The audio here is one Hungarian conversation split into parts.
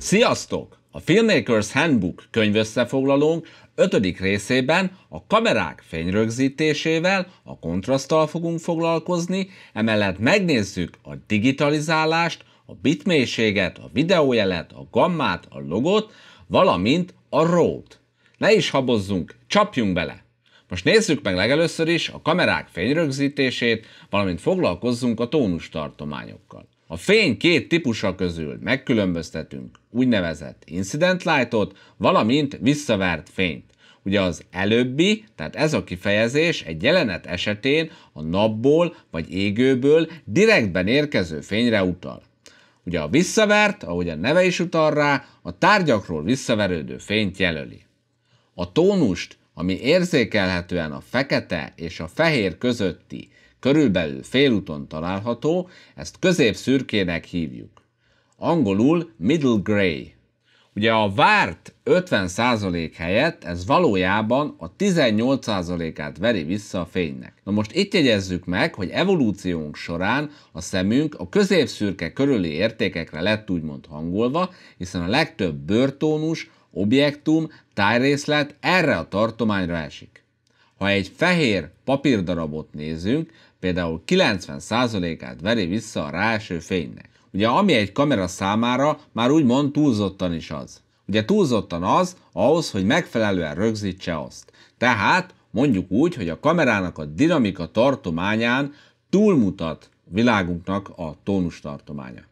Sziasztok! A Filmmakers Handbook könyvösszefoglalónk 5. részében a kamerák fényrögzítésével, a kontraszttal fogunk foglalkozni, emellett megnézzük a digitalizálást, a bitmélységet, a videójelet, a gammát, a logot, valamint a rót. Ne is habozzunk, csapjunk bele! Most nézzük meg legelőször is a kamerák fényrögzítését, valamint foglalkozzunk a tónus tartományokkal. A fény két típusa közül megkülönböztetünk úgynevezett incident lightot, valamint visszavert fényt. Ugye az előbbi, tehát ez a kifejezés egy jelenet esetén a napból vagy égőből direktben érkező fényre utal. Ugye a visszavert, ahogy a neve is utal rá, a tárgyakról visszaverődő fényt jelöli. A tónust, ami érzékelhetően a fekete és a fehér közötti Körülbelül félúton található, ezt középszürkének hívjuk. Angolul middle grey. Ugye a várt 50% helyett ez valójában a 18%-át veri vissza a fénynek. Na most itt jegyezzük meg, hogy evolúciónk során a szemünk a középszürke körüli értékekre lett úgymond hangolva, hiszen a legtöbb bőrtónus, objektum, tájrészlet erre a tartományra esik. Ha egy fehér papírdarabot nézünk, például 90%-át veri vissza a ráeső fénynek. Ugye ami egy kamera számára már úgymond túlzottan is az. Ugye túlzottan az ahhoz, hogy megfelelően rögzítse azt. Tehát mondjuk úgy, hogy a kamerának a dinamika tartományán túlmutat világunknak a tónus tartománya.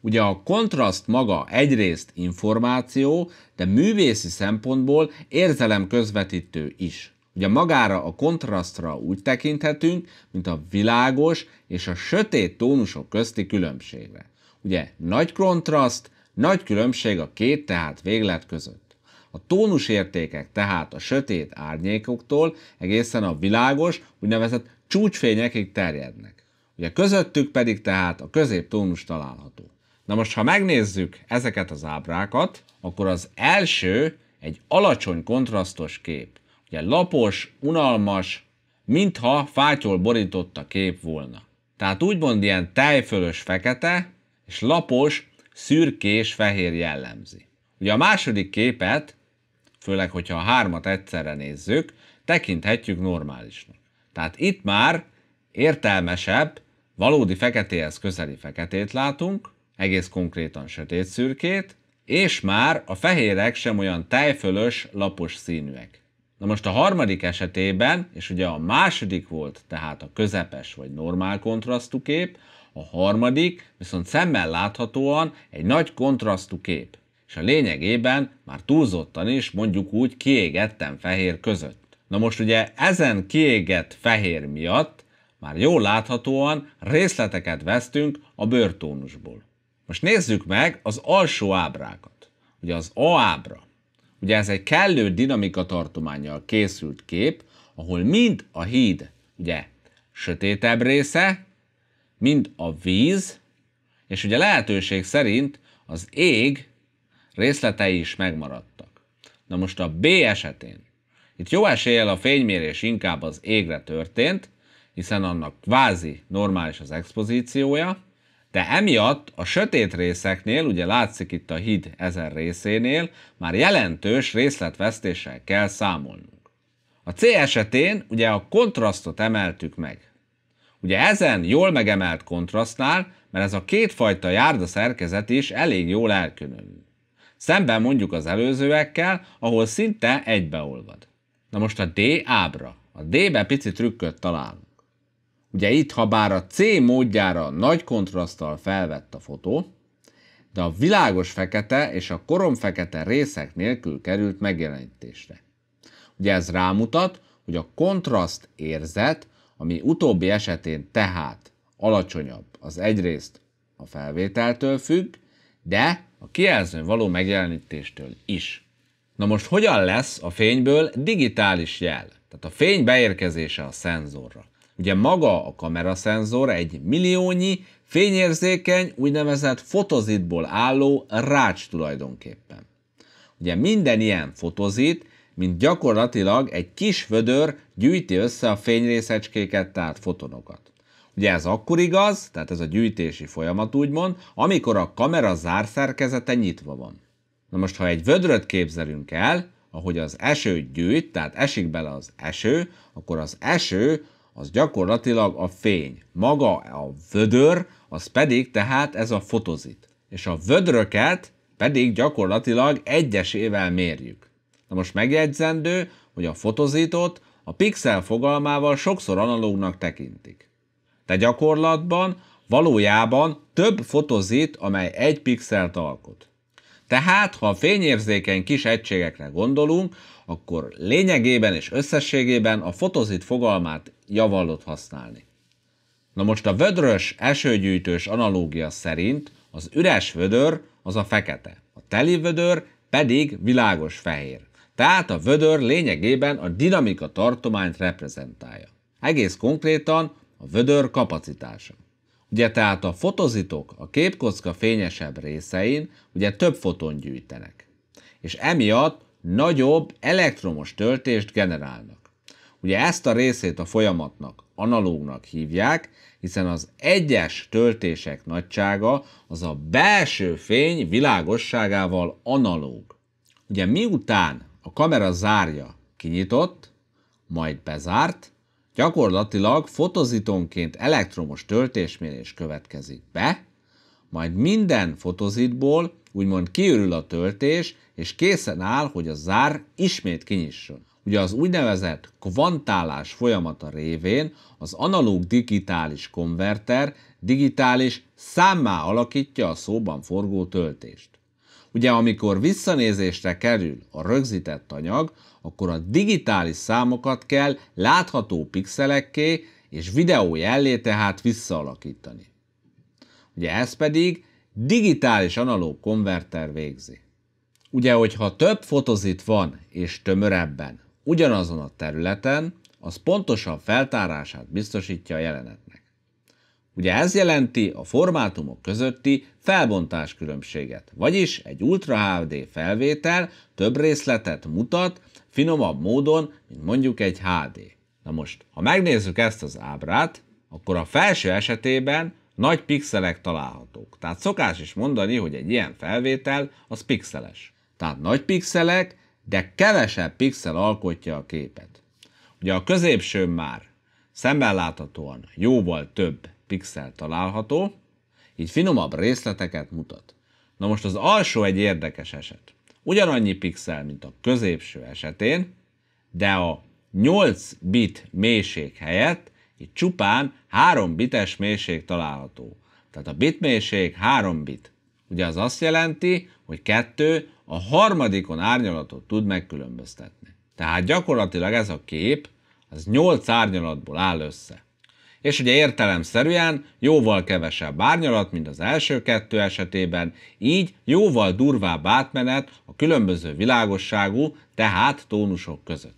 Ugye a kontraszt maga egyrészt információ, de művészi szempontból érzelem közvetítő is. Ugye magára a kontrasztra úgy tekinthetünk, mint a világos és a sötét tónusok közti különbségre. Ugye nagy kontraszt, nagy különbség a két, tehát véglet között. A tónusértékek tehát a sötét árnyékoktól egészen a világos, úgynevezett csúcsfényekig terjednek. Ugye közöttük pedig tehát a közép tónus található. Na most, ha megnézzük ezeket az ábrákat, akkor az első egy alacsony kontrasztos kép. Ilyen lapos, unalmas, mintha fátyol borította kép volna. Tehát úgymond ilyen tejfölös fekete, és lapos, szürkés fehér jellemzi. Ugye a második képet, főleg hogyha a hármat egyszerre nézzük, tekinthetjük normálisnak. Tehát itt már értelmesebb, valódi feketéhez közeli feketét látunk, egész konkrétan sötét szürkét, és már a fehérek sem olyan tejfölös, lapos színűek. Na most a harmadik esetében, és ugye a második volt tehát a közepes vagy normál kontrasztú kép, a harmadik viszont szemmel láthatóan egy nagy kontrasztú kép, és a lényegében már túlzottan is mondjuk úgy kiégettem fehér között. Na most ugye ezen kiégett fehér miatt már jól láthatóan részleteket vesztünk a bőrtónusból. Most nézzük meg az alsó ábrákat. Ugye az A ábra Ugye ez egy kellő dinamika tartományjal készült kép, ahol mind a híd, ugye, sötétebb része, mind a víz, és ugye lehetőség szerint az ég részletei is megmaradtak. Na most a B esetén, itt jó eséllyel a fénymérés inkább az égre történt, hiszen annak kvázi normális az expozíciója, de emiatt a sötét részeknél, ugye látszik itt a híd ezer részénél, már jelentős részletvesztéssel kell számolnunk. A C esetén ugye a kontrasztot emeltük meg. Ugye ezen jól megemelt kontrasztnál, mert ez a kétfajta járda szerkezet is elég jól elkülönül. Szemben mondjuk az előzőekkel, ahol szinte egybeolvad. Na most a D ábra. A D-be pici trükköt találunk. Ugye itt, ha bár a C módjára nagy kontraszttal felvett a fotó, de a világos fekete és a korom fekete részek nélkül került megjelenítésre. Ugye ez rámutat, hogy a kontraszt érzet, ami utóbbi esetén tehát alacsonyabb, az egyrészt a felvételtől függ, de a kijelzőn való megjelenítéstől is. Na most hogyan lesz a fényből digitális jel? Tehát a fény beérkezése a szenzorra. Ugye maga a kameraszenzor egy milliónyi, fényérzékeny, úgynevezett fotozitból álló rács tulajdonképpen. Ugye minden ilyen fotozit, mint gyakorlatilag egy kis vödör gyűjti össze a fényrészecskéket, tehát fotonokat. Ugye ez akkor igaz, tehát ez a gyűjtési folyamat úgymond, amikor a kamera zárszerkezete nyitva van. Na most, ha egy vödröt képzelünk el, ahogy az eső gyűjt, tehát esik bele az eső, akkor az eső az gyakorlatilag a fény. Maga a vödör, az pedig tehát ez a fotozit. És a vödröket pedig gyakorlatilag egyesével mérjük. Na most megjegyzendő, hogy a fotozitot a pixel fogalmával sokszor analógnak tekintik. De gyakorlatban valójában több fotozit, amely egy pixelt alkot. Tehát, ha a fényérzékeny kis egységekre gondolunk, akkor lényegében és összességében a fotozit fogalmát javallott használni. Na most a vödrös esőgyűjtős analógia szerint az üres vödör az a fekete, a teli vödör pedig világos fehér. Tehát a vödör lényegében a dinamika tartományt reprezentálja. Egész konkrétan a vödör kapacitása. Ugye tehát a fotozitok a képkocka fényesebb részein ugye több foton gyűjtenek. És emiatt nagyobb elektromos töltést generálnak. Ugye ezt a részét a folyamatnak analógnak hívják, hiszen az egyes töltések nagysága az a belső fény világosságával analóg. Ugye miután a kamera zárja kinyitott, majd bezárt, gyakorlatilag fotozitonként elektromos töltésmérés következik be, majd minden fotozitból úgymond kiürül a töltés, és készen áll, hogy a zár ismét kinyisson. Ugye az úgynevezett kvantálás folyamata révén az analóg digitális konverter digitális számmá alakítja a szóban forgó töltést. Ugye amikor visszanézésre kerül a rögzített anyag, akkor a digitális számokat kell látható pixelekké és videó jellé tehát visszaalakítani. Ugye ez pedig digitális analóg konverter végzi. Ugye, hogyha több fotozit van és tömörebben, ugyanazon a területen, az pontosabb feltárását biztosítja a jelenetnek. Ugye ez jelenti a formátumok közötti felbontás különbséget, vagyis egy Ultra HD felvétel több részletet mutat, finomabb módon, mint mondjuk egy HD. Na most, ha megnézzük ezt az ábrát, akkor a felső esetében nagy pixelek találhatók. Tehát szokás is mondani, hogy egy ilyen felvétel az pixeles. Tehát nagy pixelek, de kevesebb pixel alkotja a képet. Ugye a középsőn már szemben láthatóan jóval több pixel található, így finomabb részleteket mutat. Na most az alsó egy érdekes eset. Ugyanannyi pixel, mint a középső esetén, de a 8 bit mélység helyett itt csupán 3 bites mélység található. Tehát a bit mélység 3 bit. Ugye az azt jelenti, hogy 2 a harmadikon árnyalatot tud megkülönböztetni. Tehát gyakorlatilag ez a kép, az 8 árnyalatból áll össze. És ugye értelemszerűen jóval kevesebb árnyalat, mint az első kettő esetében, így jóval durvább átmenet a különböző világosságú, tehát tónusok között.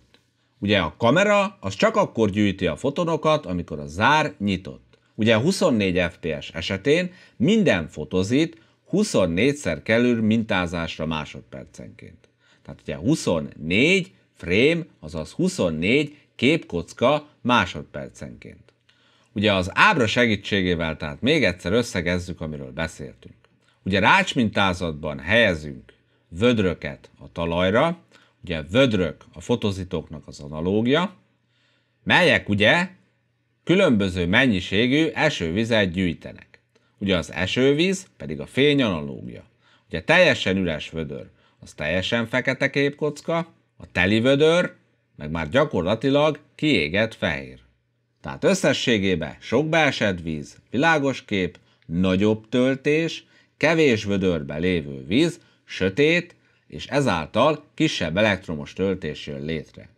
Ugye a kamera az csak akkor gyűjti a fotonokat, amikor a zár nyitott. Ugye a 24 fps esetén minden fotozit 24-szer kerül mintázásra másodpercenként. Tehát ugye 24 frame, azaz 24 képkocka másodpercenként. Ugye az ábra segítségével tehát még egyszer összegezzük, amiről beszéltünk. Ugye rács mintázatban helyezünk vödröket a talajra, ugye a vödrök a fotozitóknak az analógia, melyek ugye különböző mennyiségű esővizet gyűjtenek. Ugye az esővíz pedig a fény analógia. Ugye teljesen üres vödör, az teljesen fekete képkocka, a teli vödör, meg már gyakorlatilag kiégett fehér. Tehát összességében sok beesett víz, világos kép, nagyobb töltés, kevés vödörbe lévő víz, sötét, és ezáltal kisebb elektromos töltés jön létre.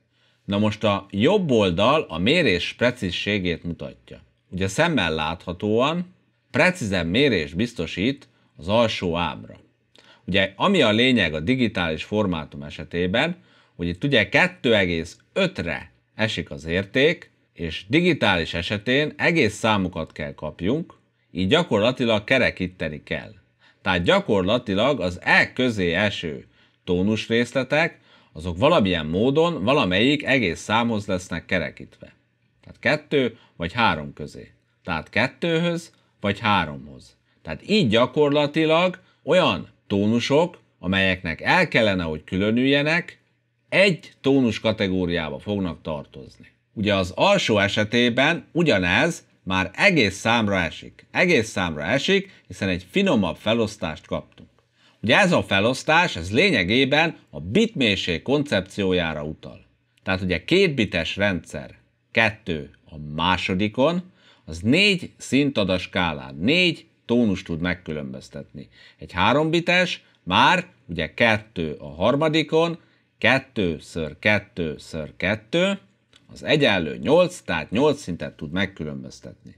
Na most a jobb oldal a mérés precízségét mutatja. Ugye szemmel láthatóan precízebb mérés biztosít az alsó ábra. Ugye ami a lényeg a digitális formátum esetében, hogy itt ugye 2,5-re esik az érték, és digitális esetén egész számokat kell kapjunk, így gyakorlatilag kerekíteni kell. Tehát gyakorlatilag az E közé eső tónus részletek, azok valamilyen módon valamelyik egész számhoz lesznek kerekítve. Tehát kettő vagy három közé. Tehát kettőhöz vagy háromhoz. Tehát így gyakorlatilag olyan tónusok, amelyeknek el kellene, hogy különüljenek, egy tónus kategóriába fognak tartozni. Ugye az alsó esetében ugyanez már egész számra esik. Egész számra esik, hiszen egy finomabb felosztást kaptunk. Ugye ez a felosztás, ez lényegében a bitmérség koncepciójára utal. Tehát ugye két bites rendszer, kettő a másodikon, az négy szintadas skálán, négy tónus tud megkülönböztetni. Egy hárombites már ugye kettő a harmadikon, kettőször kettőször kettő, az egyenlő 8, tehát 8 szintet tud megkülönböztetni.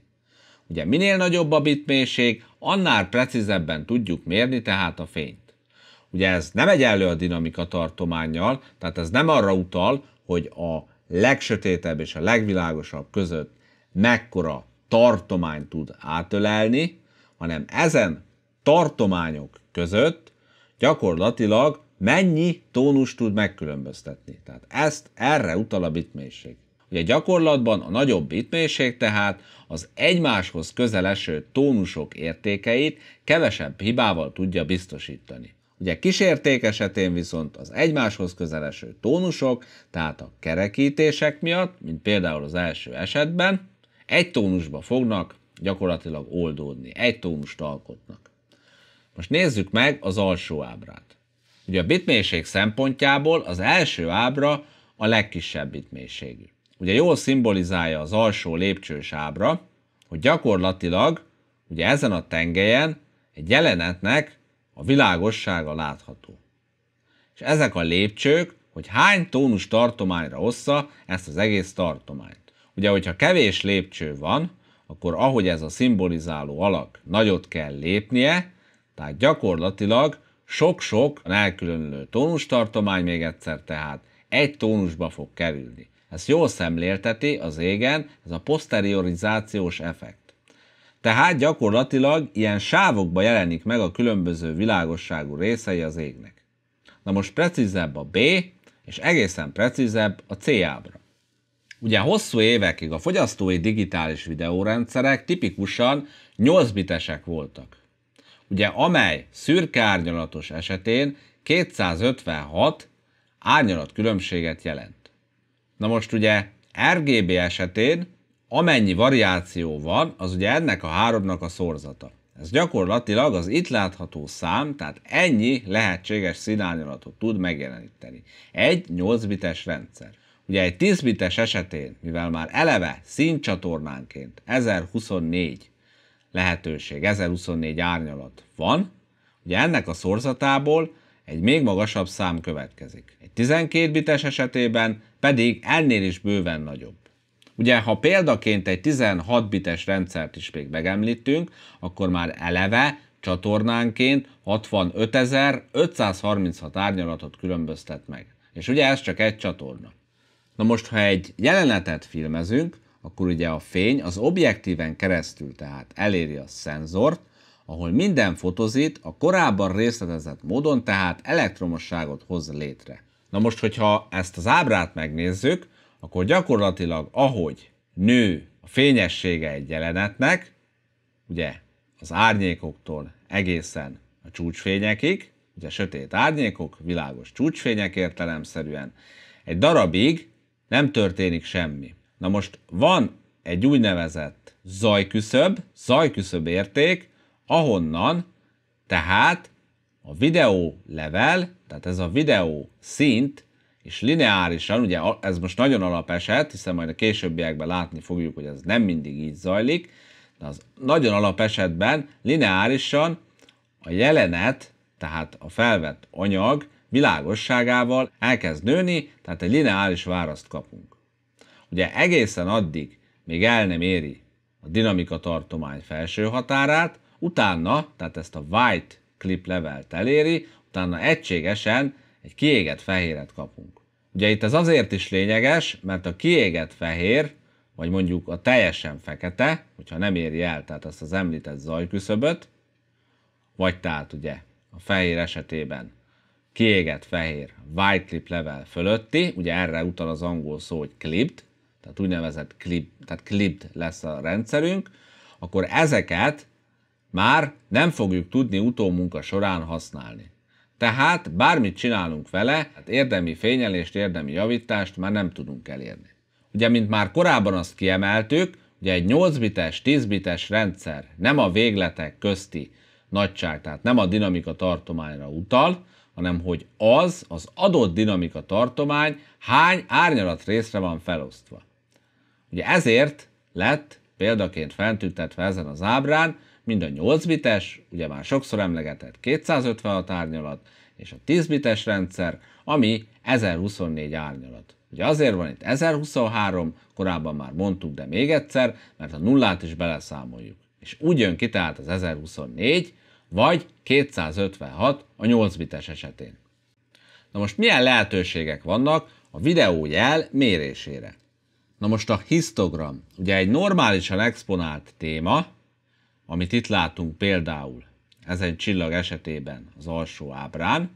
Ugye minél nagyobb a bitmérség, annál precízebben tudjuk mérni tehát a fényt. Ugye ez nem egyenlő a dinamika tartományjal, tehát ez nem arra utal, hogy a legsötétebb és a legvilágosabb között mekkora tartomány tud átölelni, hanem ezen tartományok között gyakorlatilag mennyi tónus tud megkülönböztetni. Tehát ezt erre utal a bitmérség. Ugye gyakorlatban a nagyobb bitmérség tehát az egymáshoz közeleső tónusok értékeit kevesebb hibával tudja biztosítani. Ugye kísérték esetén viszont az egymáshoz közeleső tónusok, tehát a kerekítések miatt, mint például az első esetben, egy tónusba fognak gyakorlatilag oldódni, egy tónust alkotnak. Most nézzük meg az alsó ábrát. Ugye a bitmérség szempontjából az első ábra a legkisebb bitmérségű ugye jól szimbolizálja az alsó lépcsős ábra, hogy gyakorlatilag ugye ezen a tengelyen egy jelenetnek a világossága látható. És ezek a lépcsők, hogy hány tónus tartományra ossza ezt az egész tartományt. Ugye, hogyha kevés lépcső van, akkor ahogy ez a szimbolizáló alak nagyot kell lépnie, tehát gyakorlatilag sok-sok elkülönülő tartomány még egyszer tehát egy tónusba fog kerülni. Ezt jól szemlélteti az égen ez a posteriorizációs effekt. Tehát gyakorlatilag ilyen sávokba jelenik meg a különböző világosságú részei az égnek. Na most precízebb a B, és egészen precízebb a C ábra. Ugye hosszú évekig a fogyasztói digitális videórendszerek tipikusan 8 bitesek voltak. Ugye amely szürke árnyalatos esetén 256 árnyalat különbséget jelent. Na most ugye RGB esetén amennyi variáció van, az ugye ennek a háromnak a szorzata. Ez gyakorlatilag az itt látható szám, tehát ennyi lehetséges színárnyalatot tud megjeleníteni. Egy 8 bites rendszer. Ugye egy 10 bites esetén, mivel már eleve színcsatornánként 1024 lehetőség, 1024 árnyalat van, ugye ennek a szorzatából egy még magasabb szám következik. Egy 12 bites esetében pedig ennél is bőven nagyobb. Ugye, ha példaként egy 16 bites rendszert is még megemlítünk, akkor már eleve csatornánként 65.536 árnyalatot különböztet meg. És ugye ez csak egy csatorna. Na most, ha egy jelenetet filmezünk, akkor ugye a fény az objektíven keresztül tehát eléri a szenzort, ahol minden fotozit a korábban részletezett módon, tehát elektromosságot hoz létre. Na most, hogyha ezt az ábrát megnézzük, akkor gyakorlatilag ahogy nő a fényessége egy jelenetnek, ugye az árnyékoktól egészen a csúcsfényekig, ugye sötét árnyékok, világos csúcsfények értelemszerűen, egy darabig nem történik semmi. Na most van egy úgynevezett zajküszöb, zajküszöb érték, ahonnan tehát a videó level, tehát ez a videó szint, és lineárisan, ugye ez most nagyon alapeset, hiszen majd a későbbiekben látni fogjuk, hogy ez nem mindig így zajlik, de az nagyon alapesetben lineárisan a jelenet, tehát a felvett anyag világosságával elkezd nőni, tehát egy lineáris választ kapunk. Ugye egészen addig még el nem éri a dinamika tartomány felső határát, utána, tehát ezt a white clip levelt eléri, utána egységesen egy kiégett fehéret kapunk. Ugye itt ez azért is lényeges, mert a kiégett fehér, vagy mondjuk a teljesen fekete, hogyha nem éri el, tehát azt az említett zajküszöböt, vagy tehát ugye a fehér esetében kiégett fehér, white clip level fölötti, ugye erre utal az angol szó, hogy clipped, tehát úgynevezett clip, tehát clipped lesz a rendszerünk, akkor ezeket már nem fogjuk tudni utómunka során használni. Tehát bármit csinálunk vele, hát érdemi fényelést, érdemi javítást már nem tudunk elérni. Ugye, mint már korábban azt kiemeltük, ugye egy 8 bites, 10 bites rendszer nem a végletek közti nagyság, tehát nem a dinamika tartományra utal, hanem hogy az, az adott dinamika tartomány hány árnyalat részre van felosztva. Ugye ezért lett példaként fentüntetve ezen az ábrán, mind a 8 bites, ugye már sokszor emlegetett 256 árnyalat, és a 10 bites rendszer, ami 1024 árnyalat. Ugye azért van itt 1023, korábban már mondtuk, de még egyszer, mert a nullát is beleszámoljuk. És úgy jön ki tehát az 1024, vagy 256 a 8 bites esetén. Na most milyen lehetőségek vannak a videójel mérésére? Na most a histogram, ugye egy normálisan exponált téma, amit itt látunk például ezen csillag esetében az alsó ábrán,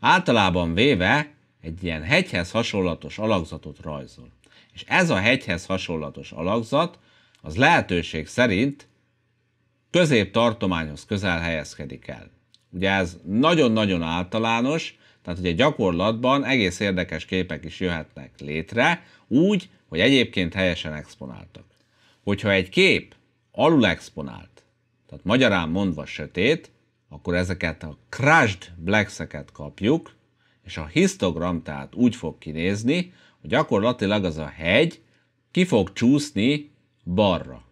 általában véve egy ilyen hegyhez hasonlatos alakzatot rajzol. És ez a hegyhez hasonlatos alakzat az lehetőség szerint középtartományhoz közel helyezkedik el. Ugye ez nagyon-nagyon általános, tehát ugye gyakorlatban egész érdekes képek is jöhetnek létre, úgy, hogy egyébként helyesen exponáltak. Hogyha egy kép alulexponált, tehát magyarán mondva sötét, akkor ezeket a crushed blackseket kapjuk, és a histogram tehát úgy fog kinézni, hogy gyakorlatilag az a hegy ki fog csúszni balra.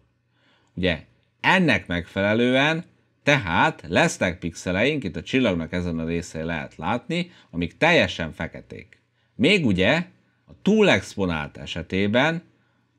Ugye ennek megfelelően tehát lesznek pixeleink, itt a csillagnak ezen a részén lehet látni, amik teljesen feketék. Még ugye a túlexponált esetében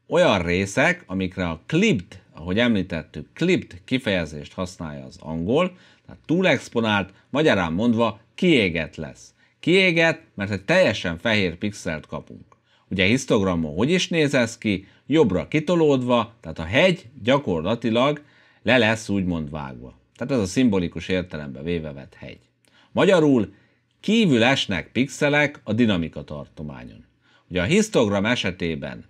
olyan részek, amikre a clipped ahogy említettük, clipped kifejezést használja az angol, tehát túlexponált, magyarán mondva kiégett lesz. Kiégett, mert egy teljesen fehér pixelt kapunk. Ugye histogramon hogy is néz ez ki? Jobbra kitolódva, tehát a hegy gyakorlatilag le lesz úgymond vágva. Tehát ez a szimbolikus értelembe véve vett hegy. Magyarul kívül esnek pixelek a dinamika tartományon. Ugye a histogram esetében,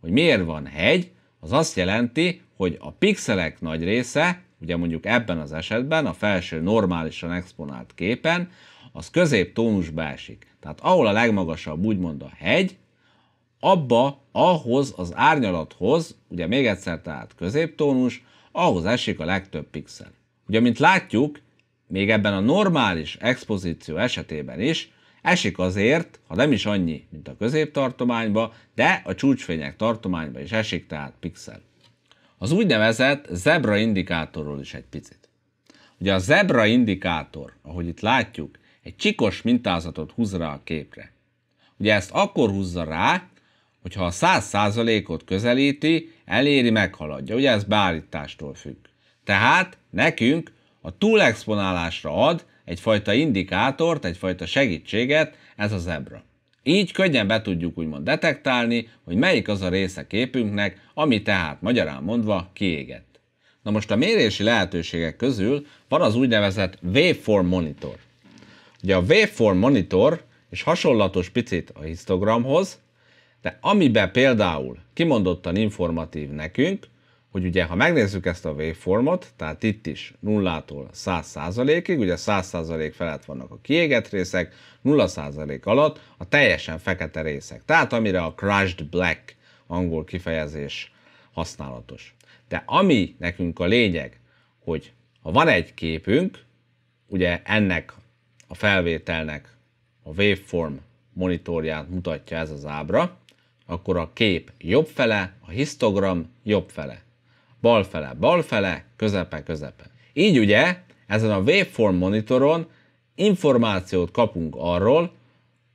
hogy miért van hegy, az azt jelenti, hogy a pixelek nagy része, ugye mondjuk ebben az esetben a felső normálisan exponált képen, az tónusba esik. Tehát ahol a legmagasabb úgymond a hegy, abba, ahhoz az árnyalathoz, ugye még egyszer tehát középtónus, ahhoz esik a legtöbb pixel. Ugye, mint látjuk, még ebben a normális expozíció esetében is esik azért, ha nem is annyi, mint a középtartományba, de a csúcsfények tartományba is esik tehát pixel. Az úgynevezett zebra indikátorról is egy picit. Ugye a zebra indikátor, ahogy itt látjuk, egy csikos mintázatot húz rá a képre. Ugye ezt akkor húzza rá, hogyha a 100%-ot közelíti, eléri, meghaladja. Ugye ez beállítástól függ. Tehát nekünk a túlexponálásra ad egyfajta indikátort, egyfajta segítséget ez a zebra. Így könnyen be tudjuk úgymond detektálni, hogy melyik az a része képünknek, ami tehát magyarán mondva kiégett. Na most a mérési lehetőségek közül van az úgynevezett waveform monitor. Ugye a waveform monitor, és hasonlatos picit a histogramhoz, de amiben például kimondottan informatív nekünk, hogy ugye ha megnézzük ezt a waveformot, tehát itt is 0-tól 100%-ig, ugye 100% felett vannak a kiégett részek, 0% alatt a teljesen fekete részek, tehát amire a crushed black angol kifejezés használatos. De ami nekünk a lényeg, hogy ha van egy képünk, ugye ennek a felvételnek a waveform monitorját mutatja ez az ábra, akkor a kép jobb fele, a histogram jobb fele balfele, balfele, közepe, közepe. Így ugye ezen a waveform monitoron információt kapunk arról,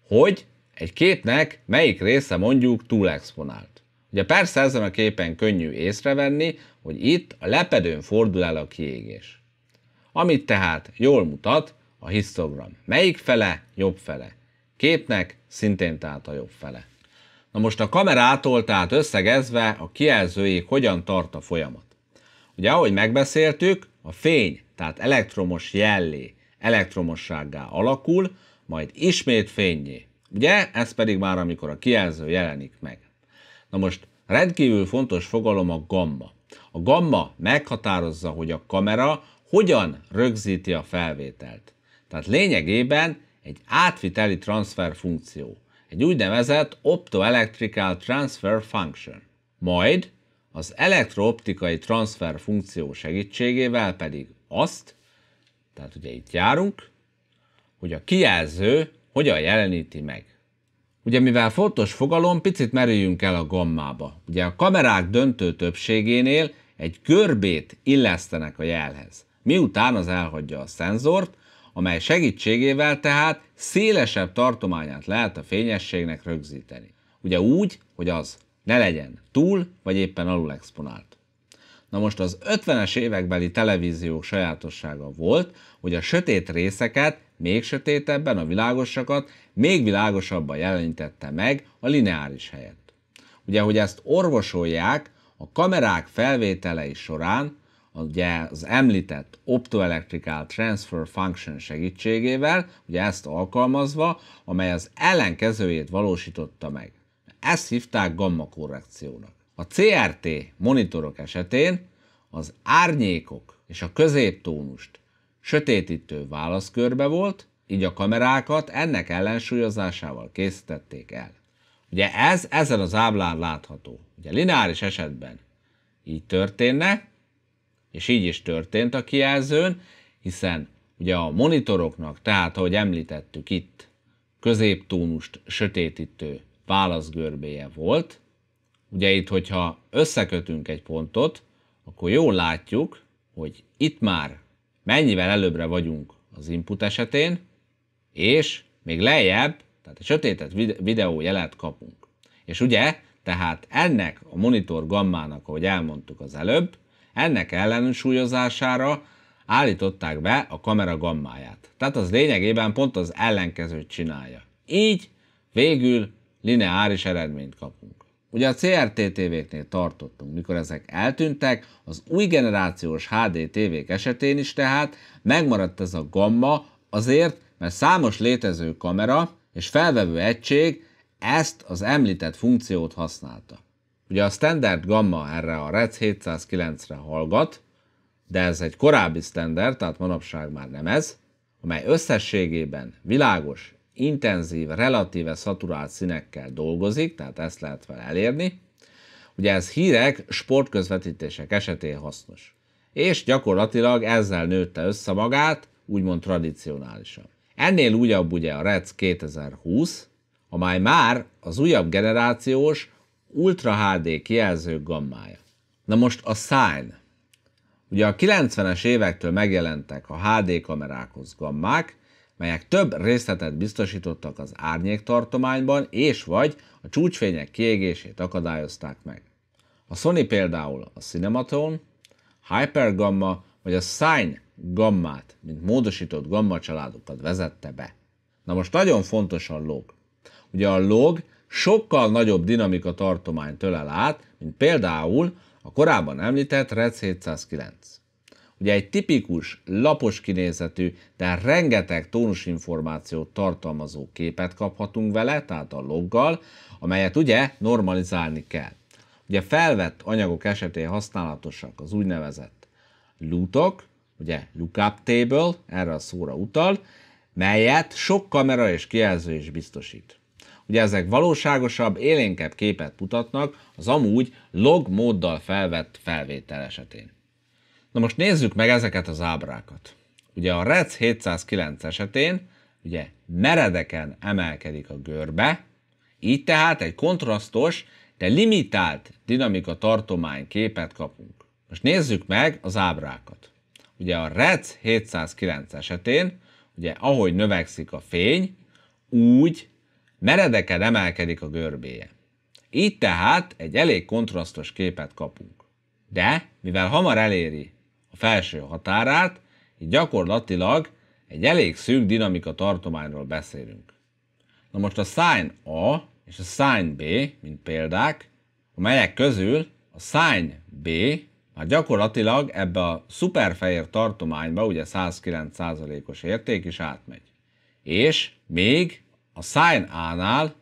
hogy egy képnek melyik része mondjuk túlexponált. Ugye persze ezen a képen könnyű észrevenni, hogy itt a lepedőn fordul el a kiégés. Amit tehát jól mutat a histogram. Melyik fele jobb fele? Képnek szintén tehát a jobb fele. Na most a kamerától, tehát összegezve a kijelzőjék hogyan tart a folyamat. Ugye ahogy megbeszéltük, a fény, tehát elektromos jellé, elektromossággá alakul, majd ismét fényé. Ugye? Ez pedig már amikor a kijelző jelenik meg. Na most rendkívül fontos fogalom a gamma. A gamma meghatározza, hogy a kamera hogyan rögzíti a felvételt. Tehát lényegében egy átviteli transfer funkció egy úgynevezett optoelectrical transfer function. Majd az elektrooptikai transfer funkció segítségével pedig azt, tehát ugye itt járunk, hogy a kijelző hogyan jeleníti meg. Ugye mivel fontos fogalom, picit merüljünk el a gammába. Ugye a kamerák döntő többségénél egy görbét illesztenek a jelhez. Miután az elhagyja a szenzort, amely segítségével tehát szélesebb tartományát lehet a fényességnek rögzíteni. Ugye úgy, hogy az ne legyen túl vagy éppen alul exponált. Na most az 50-es évekbeli televíziók sajátossága volt, hogy a sötét részeket még sötétebben, a világosakat még világosabban jelenítette meg a lineáris helyett. Ugye, hogy ezt orvosolják, a kamerák felvételei során ugye az említett optoelectrical transfer function segítségével, ugye ezt alkalmazva, amely az ellenkezőjét valósította meg. Ezt hívták gamma korrekciónak. A CRT monitorok esetén az árnyékok és a középtónust sötétítő válaszkörbe volt, így a kamerákat ennek ellensúlyozásával készítették el. Ugye ez ezen az áblán látható. Ugye lineáris esetben így történne, és így is történt a kijelzőn, hiszen ugye a monitoroknak, tehát ahogy említettük itt, középtónust sötétítő válaszgörbéje volt. Ugye itt, hogyha összekötünk egy pontot, akkor jól látjuk, hogy itt már mennyivel előbbre vagyunk az input esetén, és még lejjebb, tehát a sötétett videó jelet kapunk. És ugye, tehát ennek a monitor gammának, ahogy elmondtuk az előbb, ennek ellensúlyozására állították be a kamera gammáját. Tehát az lényegében pont az ellenkezőt csinálja. Így végül lineáris eredményt kapunk. Ugye a CRT tévéknél tartottunk, mikor ezek eltűntek, az új generációs HD tévék esetén is tehát megmaradt ez a gamma azért, mert számos létező kamera és felvevő egység ezt az említett funkciót használta. Ugye a standard gamma erre a red 709-re hallgat, de ez egy korábbi standard, tehát manapság már nem ez, amely összességében világos, intenzív, relatíve szaturált színekkel dolgozik, tehát ezt lehet vele elérni. Ugye ez hírek, sportközvetítések esetén hasznos. És gyakorlatilag ezzel nőtte össze magát, úgymond tradicionálisan. Ennél újabb ugye a REC 2020, amely már az újabb generációs Ultra HD kijelző gammája. Na most a Sign. Ugye a 90-es évektől megjelentek a HD kamerákhoz gammák, melyek több részletet biztosítottak az árnyék tartományban, és vagy a csúcsfények kiégését akadályozták meg. A Sony például a Cinematon, Hypergamma vagy a Sign gammát, mint módosított gamma családokat vezette be. Na most nagyon fontos a log. Ugye a log sokkal nagyobb dinamika tartományt ölel át, mint például a korábban említett Red 709. Ugye egy tipikus, lapos kinézetű, de rengeteg tónusinformációt tartalmazó képet kaphatunk vele, tehát a loggal, amelyet ugye normalizálni kell. Ugye felvett anyagok esetén használatosak az úgynevezett lootok, ugye lookup table, erre a szóra utal, melyet sok kamera és kijelző is biztosít hogy ezek valóságosabb, élénkebb képet mutatnak az amúgy log móddal felvett felvétel esetén. Na most nézzük meg ezeket az ábrákat. Ugye a REC 709 esetén ugye meredeken emelkedik a görbe, így tehát egy kontrasztos, de limitált dinamika tartomány képet kapunk. Most nézzük meg az ábrákat. Ugye a REC 709 esetén, ugye ahogy növekszik a fény, úgy meredeken emelkedik a görbéje. Így tehát egy elég kontrasztos képet kapunk. De, mivel hamar eléri a felső határát, így gyakorlatilag egy elég szűk dinamika tartományról beszélünk. Na most a sign A és a sign B, mint példák, amelyek közül a sign B már gyakorlatilag ebbe a szuperfehér tartományba, ugye 109%-os érték is átmegy. És még a Sign A-nál,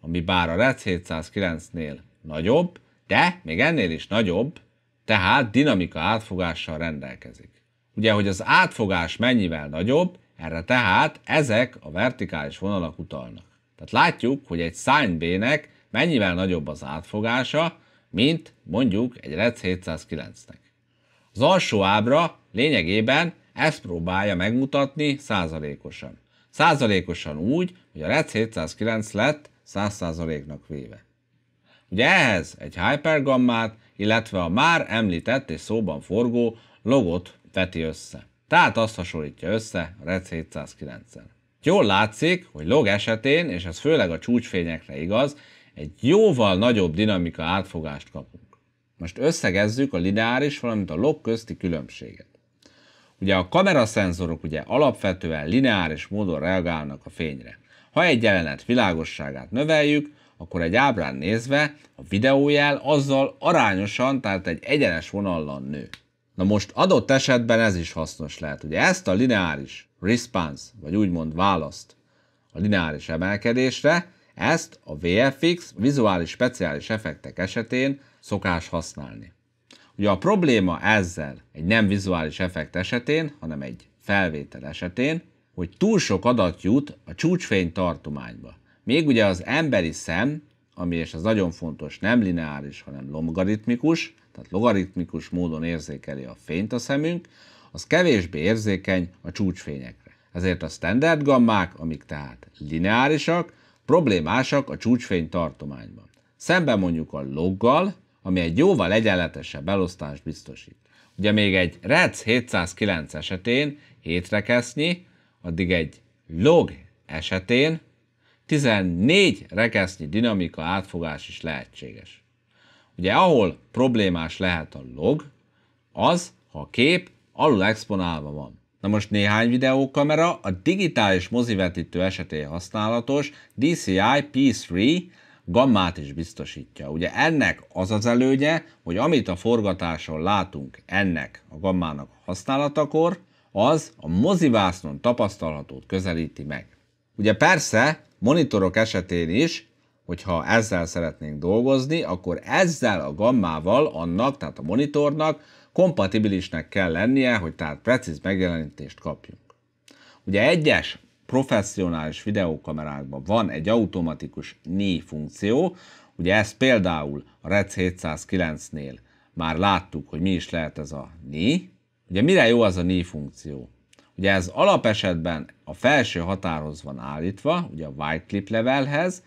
ami bár a Red 709-nél nagyobb, de még ennél is nagyobb, tehát dinamika átfogással rendelkezik. Ugye, hogy az átfogás mennyivel nagyobb, erre tehát ezek a vertikális vonalak utalnak. Tehát látjuk, hogy egy Sign B-nek mennyivel nagyobb az átfogása, mint mondjuk egy Red 709-nek. Az alsó ábra lényegében ezt próbálja megmutatni százalékosan. Százalékosan úgy, hogy a Red 709 lett 100%-nak véve. Ugye ehhez egy hypergammát, illetve a már említett és szóban forgó logot veti össze. Tehát azt hasonlítja össze a Red 709-en. Jól látszik, hogy log esetén, és ez főleg a csúcsfényekre igaz, egy jóval nagyobb dinamika átfogást kapunk. Most összegezzük a lineáris, valamint a log közti különbséget. Ugye a kameraszenzorok ugye alapvetően lineáris módon reagálnak a fényre. Ha egy jelenet világosságát növeljük, akkor egy ábrán nézve a videójel azzal arányosan, tehát egy egyenes vonallal nő. Na most adott esetben ez is hasznos lehet. Ugye ezt a lineáris response, vagy úgymond választ a lineáris emelkedésre, ezt a VFX vizuális speciális effektek esetén szokás használni. Ugye a probléma ezzel egy nem vizuális effekt esetén, hanem egy felvétel esetén, hogy túl sok adat jut a csúcsfény tartományba. Még ugye az emberi szem, ami és az nagyon fontos, nem lineáris, hanem logaritmikus, tehát logaritmikus módon érzékeli a fényt a szemünk, az kevésbé érzékeny a csúcsfényekre. Ezért a standard gammák, amik tehát lineárisak, problémásak a csúcsfény tartományban. Szemben mondjuk a loggal, ami egy jóval egyenletesebb elosztást biztosít. Ugye még egy REC 709 esetén hétrekesznyi, addig egy log esetén 14 rekesznyi dinamika átfogás is lehetséges. Ugye ahol problémás lehet a log, az, ha a kép alul exponálva van. Na most néhány videókamera a digitális mozivetítő esetén használatos DCI P3 gammát is biztosítja. Ugye ennek az az előnye, hogy amit a forgatáson látunk ennek a gammának a használatakor, az a mozivásznon tapasztalhatót közelíti meg. Ugye persze, monitorok esetén is, hogyha ezzel szeretnénk dolgozni, akkor ezzel a gammával annak, tehát a monitornak kompatibilisnek kell lennie, hogy tehát precíz megjelenítést kapjunk. Ugye egyes professzionális videókamerákban van egy automatikus négy funkció, ugye ezt például a REC 709-nél már láttuk, hogy mi is lehet ez a NI, Ugye mire jó az a név funkció? Ugye ez alapesetben a felső határhoz van állítva, ugye a white clip levelhez,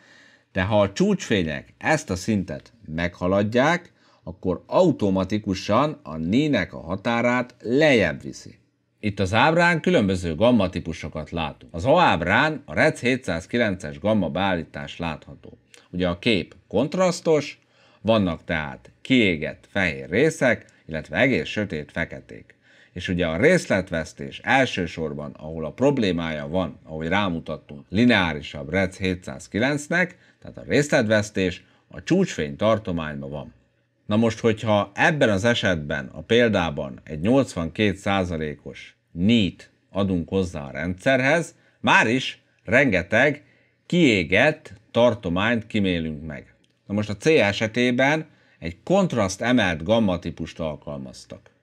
de ha a csúcsfények ezt a szintet meghaladják, akkor automatikusan a nének a határát lejjebb viszi. Itt az ábrán különböző gamma típusokat látunk. Az A ábrán a REC 709-es gamma beállítás látható. Ugye a kép kontrasztos, vannak tehát kiégett fehér részek, illetve egész sötét feketék. És ugye a részletvesztés elsősorban, ahol a problémája van, ahogy rámutattunk, lineárisabb REC 709-nek, tehát a részletvesztés a csúcsfény tartományban van. Na most, hogyha ebben az esetben, a példában egy 82%-os nit adunk hozzá a rendszerhez, már is rengeteg kiégett tartományt kimélünk meg. Na most a C esetében egy kontraszt emelt gamma típust alkalmaztak.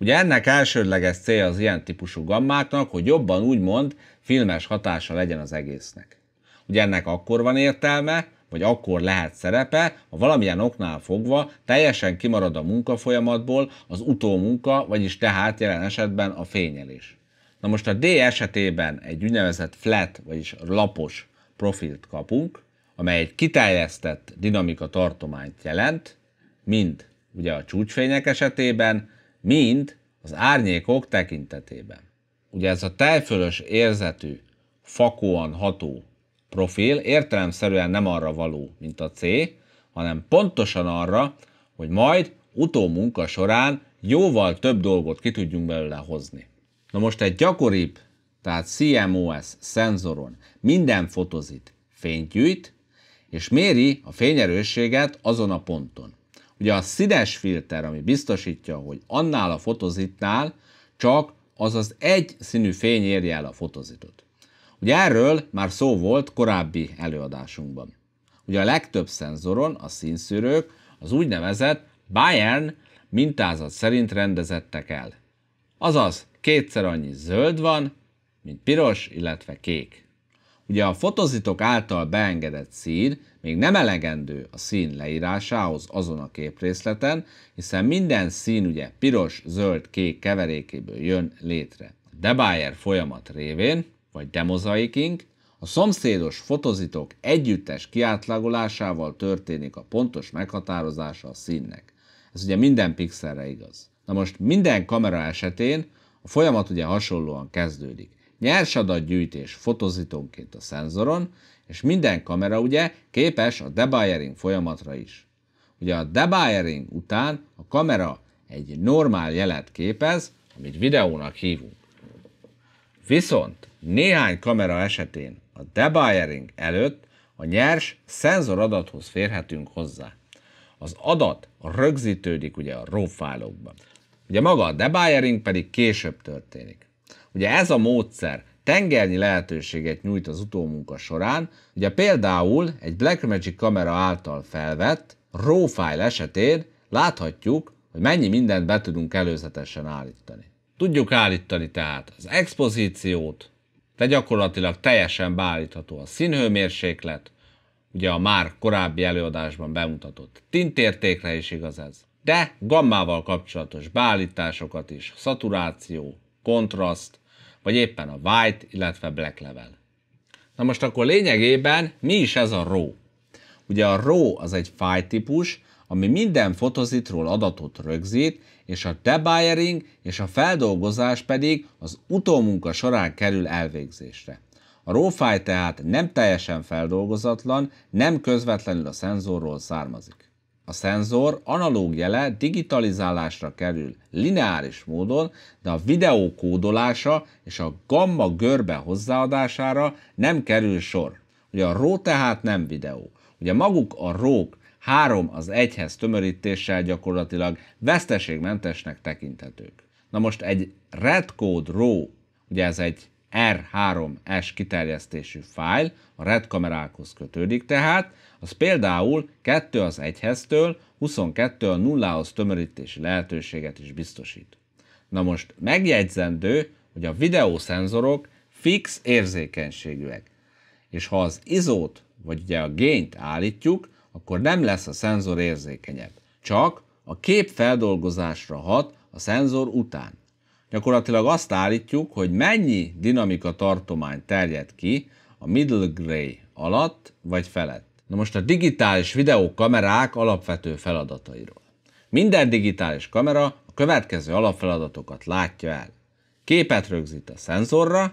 Ugye ennek elsődleges célja az ilyen típusú gammáknak, hogy jobban úgymond filmes hatása legyen az egésznek. Ugye ennek akkor van értelme, vagy akkor lehet szerepe, ha valamilyen oknál fogva teljesen kimarad a munkafolyamatból az utómunka, vagyis tehát jelen esetben a fényelés. Na most a D esetében egy úgynevezett flat, vagyis lapos profilt kapunk, amely egy kiteljesztett dinamika tartományt jelent, mind ugye a csúcsfények esetében, mint az árnyékok tekintetében. Ugye ez a tejfölös érzetű, fakóan ható profil értelemszerűen nem arra való, mint a C, hanem pontosan arra, hogy majd utómunka során jóval több dolgot ki tudjunk belőle hozni. Na most egy gyakoribb, tehát CMOS szenzoron minden fotozit fényt gyűjt, és méri a fényerősséget azon a ponton. Ugye a színes filter, ami biztosítja, hogy annál a fotozitnál csak az az egy színű fény érje el a fotozitot. Ugye erről már szó volt korábbi előadásunkban. Ugye a legtöbb szenzoron a színszűrők az úgynevezett Bayern mintázat szerint rendezettek el. Azaz kétszer annyi zöld van, mint piros, illetve kék. Ugye a fotozitok által beengedett szín még nem elegendő a szín leírásához azon a képrészleten, hiszen minden szín ugye piros, zöld, kék keverékéből jön létre. Debayer folyamat révén, vagy demozaiking, a szomszédos fotozitok együttes kiátlagolásával történik a pontos meghatározása a színnek. Ez ugye minden pixelre igaz. Na most minden kamera esetén a folyamat ugye hasonlóan kezdődik nyers adatgyűjtés fotozitonként a szenzoron, és minden kamera ugye képes a debayering folyamatra is. Ugye a debayering után a kamera egy normál jelet képez, amit videónak hívunk. Viszont néhány kamera esetén a debayering előtt a nyers adathoz férhetünk hozzá. Az adat rögzítődik ugye a RAW fájlokban. Ugye maga a debayering pedig később történik. Ugye ez a módszer tengernyi lehetőséget nyújt az utómunka során, ugye például egy Blackmagic kamera által felvett RAW file esetén láthatjuk, hogy mennyi mindent be tudunk előzetesen állítani. Tudjuk állítani tehát az expozíciót, de gyakorlatilag teljesen beállítható a színhőmérséklet, ugye a már korábbi előadásban bemutatott tintértékre is igaz ez, de gammával kapcsolatos beállításokat is, szaturáció, kontraszt, vagy éppen a White, illetve Black level. Na most akkor lényegében mi is ez a RAW? Ugye a RAW az egy file típus, ami minden fotozitról adatot rögzít, és a debayering és a feldolgozás pedig az utómunka során kerül elvégzésre. A RAW file tehát nem teljesen feldolgozatlan, nem közvetlenül a szenzorról származik. A szenzor analóg jele digitalizálásra kerül lineáris módon, de a videó kódolása és a gamma görbe hozzáadására nem kerül sor. Ugye a RAW tehát nem videó. Ugye maguk a rók 3 három az egyhez tömörítéssel gyakorlatilag veszteségmentesnek tekinthetők. Na most egy Redcode RAW, ugye ez egy R3S kiterjesztésű fájl, a RED kamerákhoz kötődik tehát, az például 2 az 1-től 22 a nullához tömörítési lehetőséget is biztosít. Na most megjegyzendő, hogy a videószenzorok fix érzékenységűek, és ha az izót vagy ugye a gényt állítjuk, akkor nem lesz a szenzor érzékenyebb, csak a kép feldolgozásra hat a szenzor után. Gyakorlatilag azt állítjuk, hogy mennyi dinamika tartomány terjed ki a middle gray alatt vagy felett. Na most a digitális videókamerák alapvető feladatairól. Minden digitális kamera a következő alapfeladatokat látja el. Képet rögzít a szenzorra,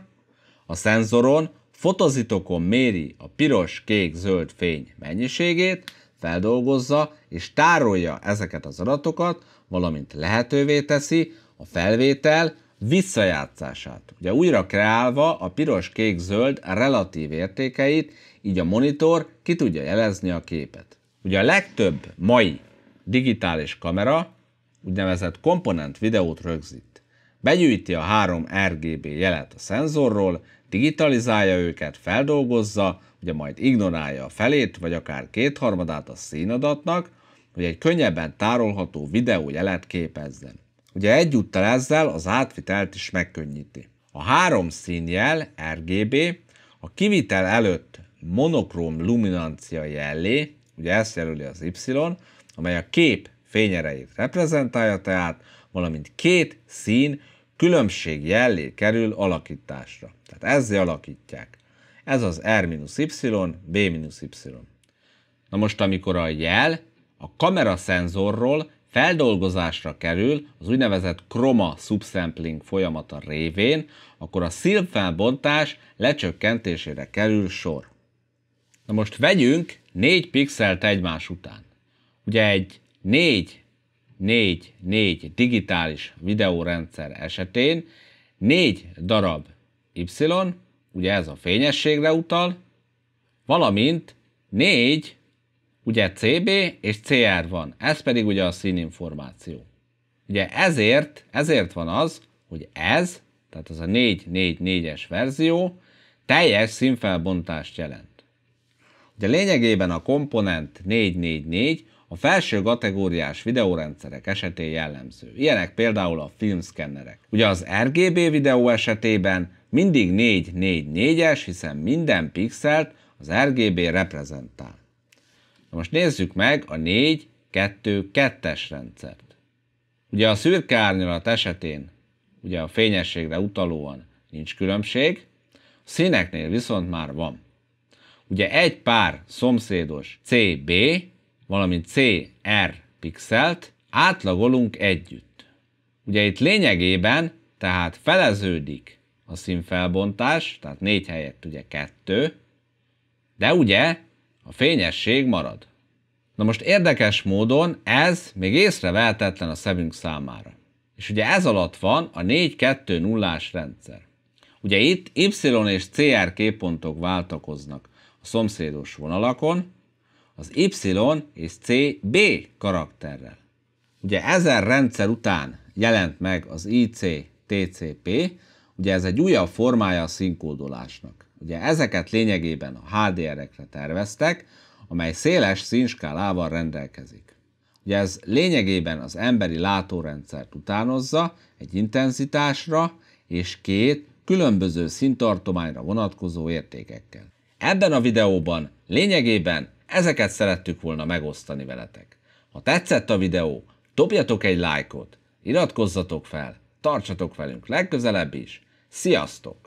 a szenzoron fotozitokon méri a piros, kék, zöld fény mennyiségét, feldolgozza és tárolja ezeket az adatokat, valamint lehetővé teszi, a felvétel visszajátszását. Ugye újra kreálva a piros-kék-zöld relatív értékeit, így a monitor ki tudja jelezni a képet. Ugye a legtöbb mai digitális kamera úgynevezett komponent videót rögzít. Begyűjti a három RGB jelet a szenzorról, digitalizálja őket, feldolgozza, ugye majd ignorálja a felét, vagy akár kétharmadát a színadatnak, hogy egy könnyebben tárolható videó jelet képezzen. Ugye egyúttal ezzel az átvitelt is megkönnyíti. A három színjel RGB a kivitel előtt monokróm luminancia jellé, ugye ezt jelöli az Y, amely a kép fényerejét reprezentálja tehát, valamint két szín különbség jellé kerül alakításra. Tehát ezzel alakítják. Ez az R-Y, B-Y. Na most, amikor a jel a kameraszenzorról feldolgozásra kerül az úgynevezett kroma subsampling folyamata révén, akkor a szilvfelbontás lecsökkentésére kerül sor. Na most vegyünk 4 pixelt egymás után. Ugye egy 4 4 4 digitális videórendszer esetén 4 darab y, ugye ez a fényességre utal, valamint 4 ugye CB és CR van, ez pedig ugye a színinformáció. Ugye ezért, ezért van az, hogy ez, tehát az a 444-es verzió, teljes színfelbontást jelent. Ugye lényegében a komponent 444 a felső kategóriás videórendszerek esetén jellemző. Ilyenek például a filmszkennerek. Ugye az RGB videó esetében mindig 444-es, hiszen minden pixelt az RGB reprezentál. Na most nézzük meg a 4-2-2-es rendszert. Ugye a szürke árnyalat esetén, ugye a fényességre utalóan nincs különbség, a színeknél viszont már van. Ugye egy pár szomszédos CB, valamint CR pixelt átlagolunk együtt. Ugye itt lényegében tehát feleződik a színfelbontás, tehát négy helyett ugye kettő, de ugye a fényesség marad. Na most érdekes módon ez még észrevehetetlen a szemünk számára. És ugye ez alatt van a 4-2-0-ás rendszer. Ugye itt Y és CR képpontok váltakoznak a szomszédos vonalakon, az Y és CB karakterrel. Ugye ezer rendszer után jelent meg az IC TCP, ugye ez egy újabb formája a szinkódolásnak. Ugye ezeket lényegében a HDR-ekre terveztek, amely széles színskálával rendelkezik. Ugye ez lényegében az emberi látórendszert utánozza egy intenzitásra és két különböző színtartományra vonatkozó értékekkel. Ebben a videóban lényegében ezeket szerettük volna megosztani veletek. Ha tetszett a videó, dobjatok egy lájkot, iratkozzatok fel, tartsatok velünk legközelebb is. Sziasztok!